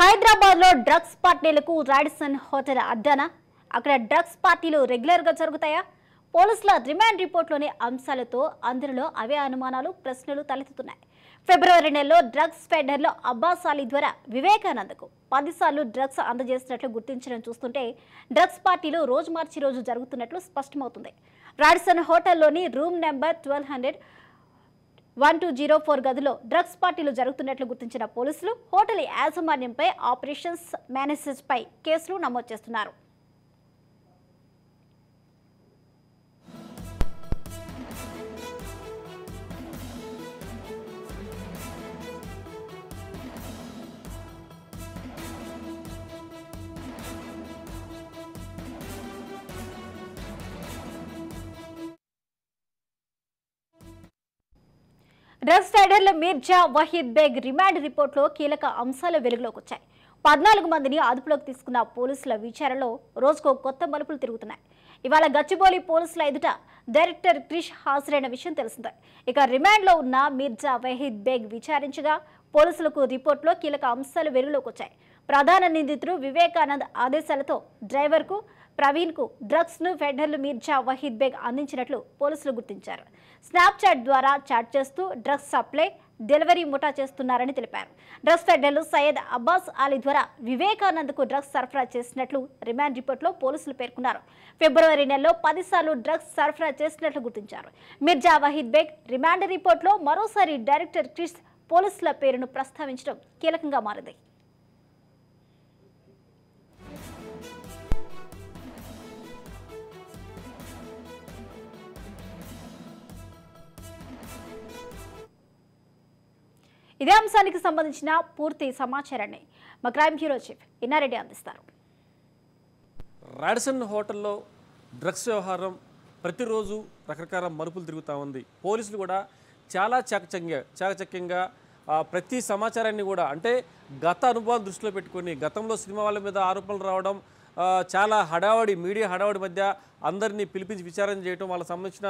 హైదరాబాద్ లో డ్రగ్స్ పార్టీలకు Radisson hotel అడ్డాన అక్కడ డ్రగ్స్ పార్టీలు రెగ్యులర్ గా జరుగుతాయా పోలీసుల రిమాండ్ రిపోర్ట్లోని అంశాలతో అందరిలో అవే అనుమానాలు ప్రశ్నలు తలెత్తుతున్నాయి ఫిబ్రవరి నెలలో డ్రగ్స్ ఫెడర్లో అబ్బాస్ అలీ ద్వారా వివేకానందకు పదిసార్లు డ్రగ్స్ అందజేసినట్లు గుర్తించడం చూస్తుంటే డ్రగ్స్ పార్టీలు రోజు మార్చి రోజు జరుగుతున్నట్లు స్పష్టమవుతుంది రాడిసన్ హోటల్లోని room number twelve hundred one two zero four గదిలో డ్రగ్స్ పార్టీలు జరుగుతున్నట్లు గుర్తించిన పోలీసులు హోటల్ యాజమాన్యంపై ఆపరేషన్స్ మేనేజర్పై కేసులు నమోదు చేస్తున్నారు డ్రగ్స్ రైడర్ల మీర్జా వహీద్ బేగ్ రిమాండ్ రిపోర్ట్లో కీలక అంశాలు వెలుగులోకి వచ్చాయి పద్నాలుగు మందిని అదుపులోకి తీసుకున్న పోలీసుల విచారణలో రోజుకో కొత్త మలుపులు తిరుగుతున్నాయి ఇవాళ గచ్చిబౌలి పోలీసుల ఎదుట డైరెక్టర్ క్రిష్ హాజరైన విషయం తెలిసిందే ఇక రిమాండ్లో ఉన్న మీర్జా వహీద్ బేగ్ విచారించగా పోలీసులకు రిపోర్ట్లో కీలక అంశాలు వెలుగులోకి వచ్చాయి ప్రధాన నిందితుడు వివేకానంద్ ఆదేశాలతో డ్రైవర్కు ప్రవీణ్కు డ్రగ్స్ను ఫెడరల్ మీర్జా వహీద్ బేగ్ అందించినట్లు పోలీసులు గుర్తించారు స్నాప్చాట్ ద్వారా చాట్ చేస్తూ డ్రగ్స్ సప్లై డెలివరీ ముఠా చేస్తున్నారని తెలిపారు డ్రగ్స్ ఫెడ్డర్లు సయ్యద్ అబ్బాస్ అలీ ద్వారా కు డ్రగ్స్ సరఫరా చేసినట్లు రిమాండ్ రిపోర్ట్లో పోలీసులు పేర్కొన్నారు ఫిబ్రవరి నెలలో పదిసార్లు డ్రగ్స్ సరఫరా చేసినట్లు గుర్తించారు మిర్జా వహీద్ బేగ్ రిమాండ్ రిపోర్ట్లో మరోసారి డైరెక్టర్ క్రిష్ పోలీసుల పేరును ప్రస్తావించడం కీలకంగా మారింది ఇదే అంశానికి సంబంధించిన పూర్తి సమాచారాన్ని మా క్రైమ్ బ్యూరో చీఫ్ ఇన్నారెడ్డి అందిస్తారు రాడిసన్ హోటల్లో డ్రగ్స్ వ్యవహారం ప్రతిరోజు రకరకాల మరుపులు తిరుగుతూ ఉంది పోలీసులు కూడా చాలా చాకచక్యంగా చాకచక్యంగా ప్రతి సమాచారాన్ని కూడా అంటే గత అనుభవం దృష్టిలో పెట్టుకొని గతంలో సినిమా వాళ్ళ మీద ఆరోపణలు రావడం చాలా హడావడి మీడియా హడావడి మధ్య అందరినీ పిలిపించి విచారణ చేయడం వాళ్ళకి సంబంధించిన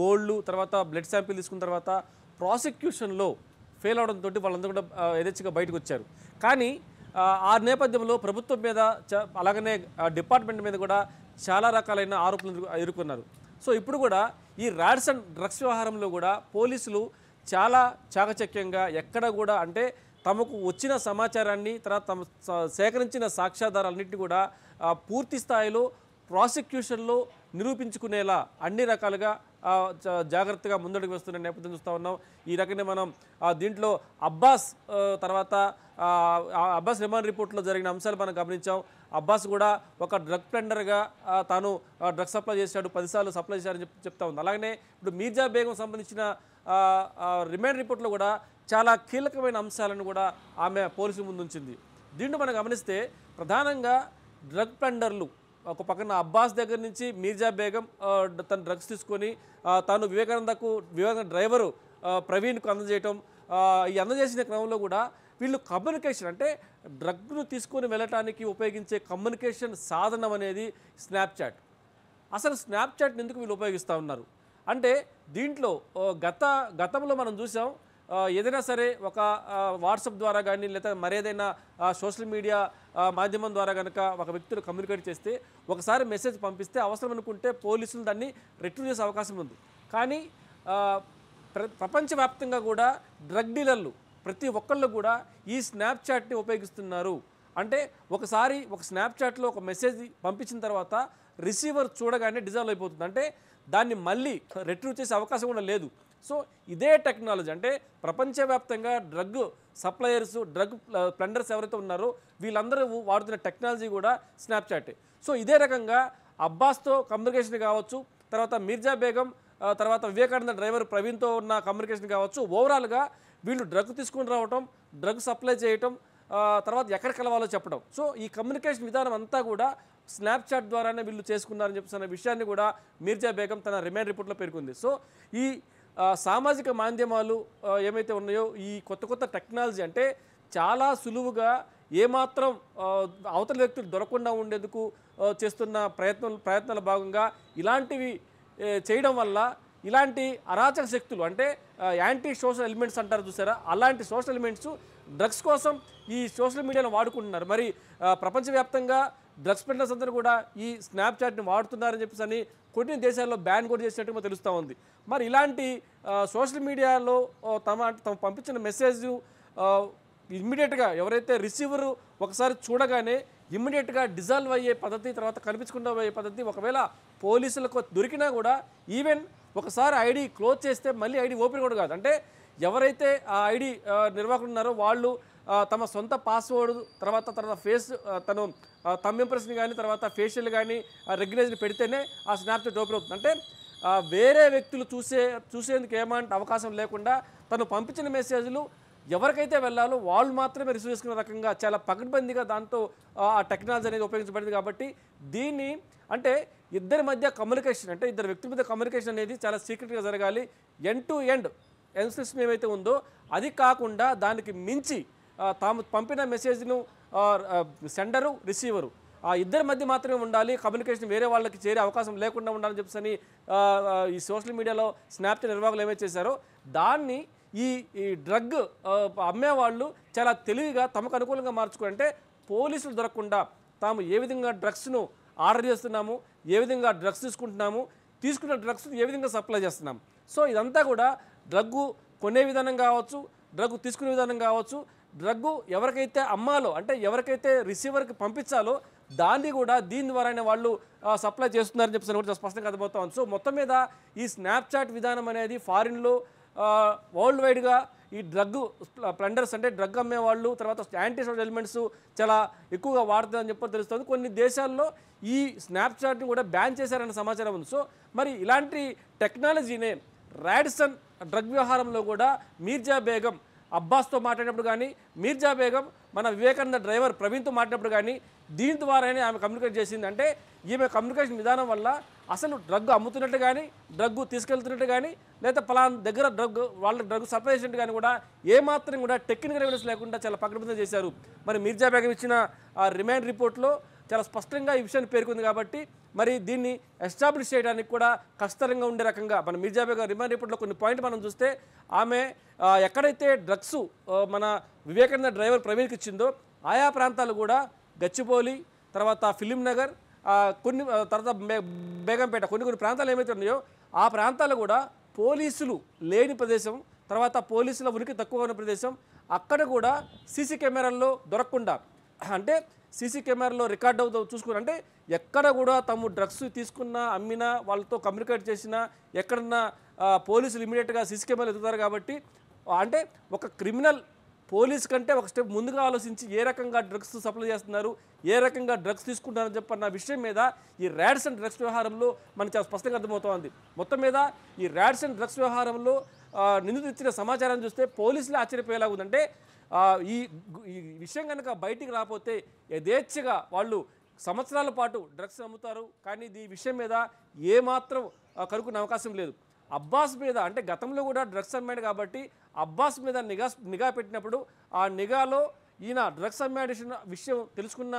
గోల్డ్లు తర్వాత బ్లడ్ శాంపిల్ తీసుకున్న తర్వాత ప్రాసిక్యూషన్లో ఫెయిల్ అవడంతో వాళ్ళందరూ కూడా యథేచ్ఛగా బయటకు వచ్చారు కానీ ఆ నేపథ్యంలో ప్రభుత్వం మీద అలాగనే డిపార్ట్మెంట్ మీద కూడా చాలా రకాలైన ఆరోపణలు ఎదుర్కొన్నారు సో ఇప్పుడు కూడా ఈ ర్యాడ్స్ అండ్ డ్రగ్స్ వ్యవహారంలో కూడా పోలీసులు చాలా చాకచక్యంగా ఎక్కడ కూడా అంటే తమకు వచ్చిన సమాచారాన్ని తర్వాత తమ సేకరించిన సాక్ష్యాధారాలన్నింటినీ కూడా పూర్తి స్థాయిలో ప్రాసిక్యూషన్లో నిరూపించుకునేలా అన్ని రకాలుగా జాగ్రత్తగా ముందడుగు వేస్తున్న నేపథ్యం చూస్తూ ఉన్నాం ఈ రకంగా మనం దీంట్లో అబ్బాస్ తర్వాత అబ్బాస్ రిమాండ్ రిపోర్ట్లో జరిగిన అంశాలు మనం గమనించాం అబ్బాస్ కూడా ఒక డ్రగ్ ప్లెండర్గా తాను డ్రగ్ సప్లై చేశాడు పదిసార్లు సప్లై చేశారని చెప్ చెప్తా ఉంది అలాగనే ఇప్పుడు మీర్జా బేగం సంబంధించిన రిమాండ్ రిపోర్ట్లో కూడా చాలా కీలకమైన అంశాలను కూడా ఆమె పోలీసు ముందుంచింది దీంట్లో మనం గమనిస్తే ప్రధానంగా డ్రగ్ ప్లెండర్లు ఒక పక్కన అబ్బాస్ దగ్గర నుంచి మీర్జా బేగం తను డ్రగ్స్ తీసుకొని తాను వివేకానందకు వివేకానంద డ్రైవరు ప్రవీణ్కు అందజేయటం ఈ అందజేసిన క్రమంలో కూడా వీళ్ళు కమ్యూనికేషన్ అంటే డ్రగ్ను తీసుకొని వెళ్ళటానికి ఉపయోగించే కమ్యూనికేషన్ సాధనం అనేది స్నాప్చాట్ అసలు స్నాప్చాట్ని ఎందుకు వీళ్ళు ఉపయోగిస్తూ ఉన్నారు అంటే దీంట్లో గత గతంలో మనం చూసాం ఏదైనా సరే ఒక వాట్సాప్ ద్వారా కానీ లేదా మరేదైనా సోషల్ మీడియా మాధ్యమం ద్వారా కనుక ఒక వ్యక్తులు కమ్యూనికేట్ చేస్తే ఒకసారి మెసేజ్ పంపిస్తే అవసరం అనుకుంటే పోలీసులు దాన్ని రిట్రీవ్ చేసే అవకాశం ఉంది కానీ ప్రపంచవ్యాప్తంగా కూడా డ్రగ్ డీలర్లు ప్రతి ఒక్కళ్ళు కూడా ఈ స్నాప్చాట్ని ఉపయోగిస్తున్నారు అంటే ఒకసారి ఒక స్నాప్చాట్లో ఒక మెసేజ్ పంపించిన తర్వాత రిసీవర్ చూడగానే డిజాల్వ్ అయిపోతుంది అంటే దాన్ని మళ్ళీ రిట్రీవ్ చేసే అవకాశం కూడా లేదు సో ఇదే టెక్నాలజీ అంటే ప్రపంచవ్యాప్తంగా డ్రగ్ సప్లయర్స్ డ్రగ్ ప్లెండర్స్ ఎవరైతే ఉన్నారో వీళ్ళందరూ వాడుతున్న టెక్నాలజీ కూడా స్నాప్చాట్ సో ఇదే రకంగా అబ్బాస్తో కమ్యూనికేషన్ కావచ్చు తర్వాత మిర్జా బేగం తర్వాత వివేకానంద డ్రైవర్ ప్రవీణ్తో ఉన్న కమ్యూనికేషన్ కావచ్చు ఓవరాల్గా వీళ్ళు డ్రగ్ తీసుకుని రావటం డ్రగ్ సప్లై చేయటం తర్వాత ఎక్కడ కలవాలో చెప్పడం సో ఈ కమ్యూనికేషన్ విధానం అంతా కూడా స్నాప్చాట్ ద్వారానే వీళ్ళు చేసుకున్నారని చెప్పేసి అనే విషయాన్ని కూడా మీర్జా బేగం తన రిమైన్ రిపోర్ట్లో పేర్కొంది సో ఈ సామాజిక మాధ్యమాలు ఏమైతే ఉన్నాయో ఈ కొత్త కొత్త టెక్నాలజీ అంటే చాలా సులువుగా ఏమాత్రం అవతల వ్యక్తులు దొరకకుండా ఉండేందుకు చేస్తున్న ప్రయత్న ప్రయత్నాల భాగంగా ఇలాంటివి చేయడం వల్ల ఇలాంటి అరాచక శక్తులు అంటే యాంటీ సోషల్ ఎలిమెంట్స్ అంటారు చూసారా అలాంటి సోషల్ ఎలిమెంట్స్ డ్రగ్స్ కోసం ఈ సోషల్ మీడియాను వాడుకుంటున్నారు మరి ప్రపంచవ్యాప్తంగా డ్రగ్స్ పెట్టిన అందరూ కూడా ఈ స్నాప్చాట్ని వాడుతున్నారని చెప్పేసి అని కొన్ని దేశాల్లో బ్యాన్ కూడా చేసినట్టుగా తెలుస్తూ ఉంది మరి ఇలాంటి సోషల్ మీడియాలో తమ తమ పంపించిన మెసేజ్ ఇమ్మీడియట్గా ఎవరైతే రిసీవర్ ఒకసారి చూడగానే ఇమ్మీడియట్గా డిజాల్వ్ అయ్యే పద్ధతి తర్వాత కనిపించకుండా అయ్యే పద్ధతి ఒకవేళ పోలీసులకు దొరికినా కూడా ఈవెన్ ఒకసారి ఐడి క్లోజ్ చేస్తే మళ్ళీ ఐడి ఓపెన్ కూడా కాదు అంటే ఎవరైతే ఆ ఐడి నిర్వాహకులు ఉన్నారో వాళ్ళు తమ సొంత పాస్వర్డ్ తర్వాత తన ఫేస్ తను తమ్ కానీ తర్వాత ఫేషియల్ కానీ రెగ్యులేషన్ పెడితేనే ఆ స్నాప్చాట్ ఓపెన్ అవుతుంది అంటే వేరే వ్యక్తులు చూసే చూసేందుకు ఏమంటే అవకాశం లేకుండా తను పంపించిన మెసేజ్లు ఎవరికైతే వెళ్ళాలో వాళ్ళు మాత్రమే రిసీవ్ చేసుకునే రకంగా చాలా పకడ్బందీగా దాంతో ఆ టెక్నాలజీ అనేది ఉపయోగించబడింది కాబట్టి దీన్ని అంటే ఇద్దరి మధ్య కమ్యూనికేషన్ అంటే ఇద్దరు వ్యక్తుల మధ్య కమ్యూనికేషన్ అనేది చాలా సీక్రెట్గా జరగాలి ఎండ్ టు ఎండ్ ఎన్సిస్ ఏమైతే ఉందో అది కాకుండా దానికి మించి తాము పంపిన మెసేజ్ను సెండరు రిసీవరు ఆ ఇద్దరి మధ్య మాత్రమే ఉండాలి కమ్యూనికేషన్ వేరే వాళ్ళకి చేరే అవకాశం లేకుండా ఉండాలని చెప్పేసి ఈ సోషల్ మీడియాలో స్నాప్చాట్ నిర్వాహకులు ఏమైతే చేశారో దాన్ని ఈ ఈ డ్రగ్ అమ్మేవాళ్ళు చాలా తెలివిగా తమకు అనుకూలంగా మార్చుకుంటే పోలీసులు దొరకకుండా తాము ఏ విధంగా డ్రగ్స్ను ఆర్డర్ చేస్తున్నాము ఏ విధంగా డ్రగ్స్ తీసుకుంటున్నాము తీసుకున్న డ్రగ్స్ ఏ విధంగా సప్లై చేస్తున్నాం సో ఇదంతా కూడా డ్రగ్గు కొనే విధానం కావచ్చు డ్రగ్ తీసుకునే విధానం కావచ్చు డ్రగ్గు ఎవరికైతే అమ్మాలో అంటే ఎవరికైతే రిసీవర్కి పంపించాలో దాన్ని కూడా దీని ద్వారానే వాళ్ళు సప్లై చేస్తున్నారని చెప్పేసి కూడా స్పష్టంగా అర్థమవుతా ఉంది సో మొత్తం మీద ఈ స్నాప్చాట్ విధానం అనేది ఫారిన్లో వరల్డ్ వైడ్గా ఈ డ్రగ్ ప్లండర్స్ అంటే డ్రగ్ అమ్మేవాళ్ళు తర్వాత యాంటీసోషల్ ఎలిమెంట్స్ చాలా ఎక్కువగా వాడుతుందని చెప్పి తెలుస్తుంది కొన్ని దేశాల్లో ఈ స్నాప్చాట్ని కూడా బ్యాన్ చేశారన్న సమాచారం ఉంది సో మరి ఇలాంటి టెక్నాలజీనే రాడ్సన్ డ్రగ్ వ్యవహారంలో కూడా మీర్జా బేగం అబ్బాస్తో మాట్లాడినప్పుడు కానీ మీర్జా బేగం మన వివేకానంద డ్రైవర్ ప్రవీణ్తో మాట్లాడినప్పుడు కానీ దీని ద్వారానే ఆమె కమ్యూనికేట్ చేసింది అంటే ఈమె కమ్యూనికేషన్ విధానం వల్ల అసలు డ్రగ్ అమ్ముతున్నట్టు కానీ డ్రగ్ తీసుకెళ్తున్నట్టు కానీ లేదా పలాన్ దగ్గర డ్రగ్ వాళ్ళ డ్రగ్ సప్లై చేసినట్టు కానీ కూడా ఏమాత్రం కూడా టెక్నికల్ ఎవిడెన్స్ లేకుండా చాలా పకడ్బందీ చేశారు మరి మీర్జా బేగం ఇచ్చిన ఆ రిమాండ్ రిపోర్ట్లో చాలా స్పష్టంగా ఈ విషయాన్ని పేర్కొంది కాబట్టి మరి దీన్ని ఎస్టాబ్లిష్ చేయడానికి కూడా కష్టతరంగా ఉండే రకంగా మన మీర్జాబే గారు రిమాండ్ రిపోర్ట్లో కొన్ని పాయింట్ మనం చూస్తే ఆమె ఎక్కడైతే డ్రగ్స్ మన వివేకానంద డ్రైవర్ ప్రవీణ్కి ఇచ్చిందో ఆయా ప్రాంతాలు కూడా గచ్చిపోలి తర్వాత ఫిలిం నగర్ కొన్ని తర్వాత బేగంపేట కొన్ని కొన్ని ప్రాంతాలు ఏమైతే ఉన్నాయో ఆ ప్రాంతాలు కూడా పోలీసులు లేని ప్రదేశం తర్వాత పోలీసుల ఉనికి తక్కువ ఉన్న ప్రదేశం అక్కడ కూడా సీసీ కెమెరాల్లో దొరకకుండా అంటే సీసీ కెమెరాలో రికార్డ్ అవుతా చూసుకుని అంటే ఎక్కడ కూడా తమ డ్రగ్స్ తీసుకున్నా అమ్మినా వాళ్ళతో కమ్యూనికేట్ చేసినా ఎక్కడన్నా పోలీసులు ఇమీడియట్గా సీసీ కెమెరాలు ఎదుగుతారు కాబట్టి అంటే ఒక క్రిమినల్ పోలీస్ కంటే ఒక స్టెప్ ముందుగా ఆలోచించి ఏ రకంగా డ్రగ్స్ సప్లై చేస్తున్నారు ఏ రకంగా డ్రగ్స్ తీసుకుంటున్నారని చెప్పన్న విషయం మీద ఈ ర్యాడ్స్ అండ్ డ్రగ్స్ వ్యవహారంలో మనకి చాలా స్పష్టంగా అర్థమవుతోంది మొత్తం మీద ఈ ర్యాడ్స్ అండ్ డ్రగ్స్ వ్యవహారంలో నిందితులు ఇచ్చిన సమాచారం చూస్తే పోలీసులు ఆశ్చర్యపోయేలా ఉందంటే ఈ ఈ విషయం కనుక బయటికి రాకపోతే యథేచ్ఛగా వాళ్ళు సంవత్సరాల పాటు డ్రగ్స్ అమ్ముతారు కానీ ఈ విషయం మీద ఏమాత్రం కరుకునే అవకాశం లేదు అబ్బాస్ మీద అంటే గతంలో కూడా డ్రగ్స్ అమ్మాడు కాబట్టి అబ్బాస్ మీద నిఘా నిఘా పెట్టినప్పుడు ఆ నిఘాలో ఈయన డ్రగ్స్ అమ్మాడేషన్ విషయం తెలుసుకున్న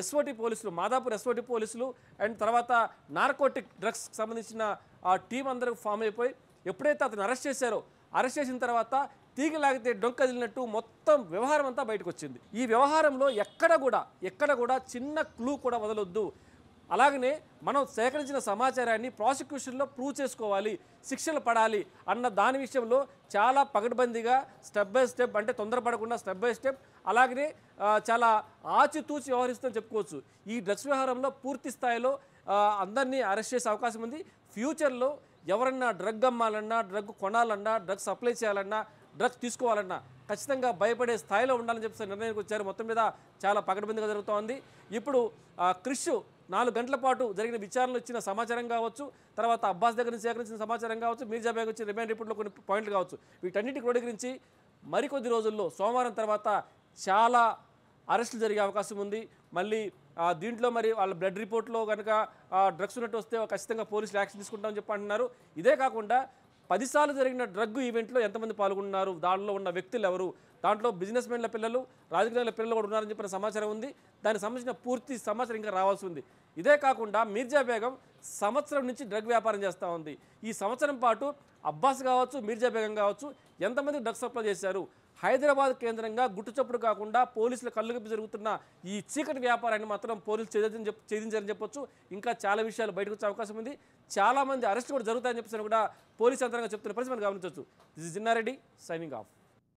ఎస్ఓటి పోలీసులు మాదాపూర్ ఎస్ఓటి పోలీసులు అండ్ తర్వాత నార్కోటిక్ డ్రగ్స్ సంబంధించిన ఆ టీం అందరూ ఫామ్ అయిపోయి ఎప్పుడైతే అతను అరెస్ట్ చేశారో అరెస్ట్ చేసిన తర్వాత తీగలాగితే వదిలినట్టు మొత్తం వ్యవహారం అంతా బయటకు వచ్చింది ఈ వ్యవహారంలో ఎక్కడ కూడా ఎక్కడ కూడా చిన్న క్లూ కూడా వదలొద్దు అలాగనే మనం సేకరించిన సమాచారాన్ని ప్రాసిక్యూషన్లో ప్రూవ్ చేసుకోవాలి శిక్షలు పడాలి అన్న దాని విషయంలో చాలా పగడ్బందీగా స్టెప్ బై స్టెప్ అంటే తొందరపడకుండా స్టెప్ బై స్టెప్ అలాగనే చాలా ఆచితూచి వ్యవహరిస్తుందని చెప్పుకోవచ్చు ఈ డ్రగ్స్ వ్యవహారంలో పూర్తి స్థాయిలో అందరినీ అరెస్ట్ చేసే అవకాశం ఉంది ఫ్యూచర్లో ఎవరన్నా డ్రగ్ అమ్మాలన్నా డ్రగ్ కొనాలన్నా డ్రగ్ సప్లై చేయాలన్నా డ్రగ్స్ తీసుకోవాలన్నా ఖచ్చితంగా భయపడే స్థాయిలో ఉండాలని చెప్పేసి నిర్ణయానికి వచ్చారు మొత్తం మీద చాలా పకడ్బందీగా జరుగుతోంది ఇప్పుడు క్రిష్ నాలుగు గంటల పాటు జరిగిన విచారణలు ఇచ్చిన సమాచారం కావచ్చు తర్వాత అబ్బాస్ దగ్గర నుంచి సేకరించిన సమాచారం కావచ్చు మీర్జా బ్యాగ్ వచ్చిన రిమాండ్ రిపోర్ట్లో కొన్ని పాయింట్లు కావచ్చు వీటన్నిటి క్రోడీకరించి మరికొద్ది రోజుల్లో సోమవారం తర్వాత చాలా అరెస్టులు జరిగే అవకాశం ఉంది మళ్ళీ దీంట్లో మరి వాళ్ళ బ్లడ్ రిపోర్ట్లో కనుక డ్రగ్స్ ఉన్నట్టు వస్తే ఖచ్చితంగా పోలీసులు యాక్షన్ తీసుకుంటామని చెప్పి అంటున్నారు ఇదే కాకుండా పదిసార్లు జరిగిన డ్రగ్ ఈవెంట్లో ఎంతమంది పాల్గొన్నారు దానిలో ఉన్న వ్యక్తులు ఎవరు దాంట్లో బిజినెస్ మెన్ల పిల్లలు రాజకీయాల పిల్లలు కూడా ఉన్నారని చెప్పిన సమాచారం ఉంది దానికి సంబంధించిన పూర్తి సమాచారం ఇంకా రావాల్సి ఉంది ఇదే కాకుండా మీర్జా బేగం సంవత్సరం నుంచి డ్రగ్ వ్యాపారం చేస్తూ ఉంది ఈ సంవత్సరం పాటు అబ్బాస్ కావచ్చు మీర్జా బేగం కావచ్చు ఎంతమంది డ్రగ్స్ సప్లై చేశారు హైదరాబాద్ కేంద్రంగా గుట్టుచప్పుడు కాకుండా పోలీసులు కళ్ళుగప్పి జరుగుతున్న ఈ చీకటి వ్యాపారాన్ని మాత్రం పోలీసులు ఛేదించని చెప్ ఛేదించారని చెప్పొచ్చు ఇంకా చాలా విషయాలు బయటకు వచ్చే అవకాశం ఉంది చాలామంది అరెస్ట్ కూడా జరుగుతాయని చెప్పేసి కూడా పోలీసు యంత్రంగా చెప్తున్న పరిస్థితి మనం గమనించవచ్చు this is Jinnareddy signing of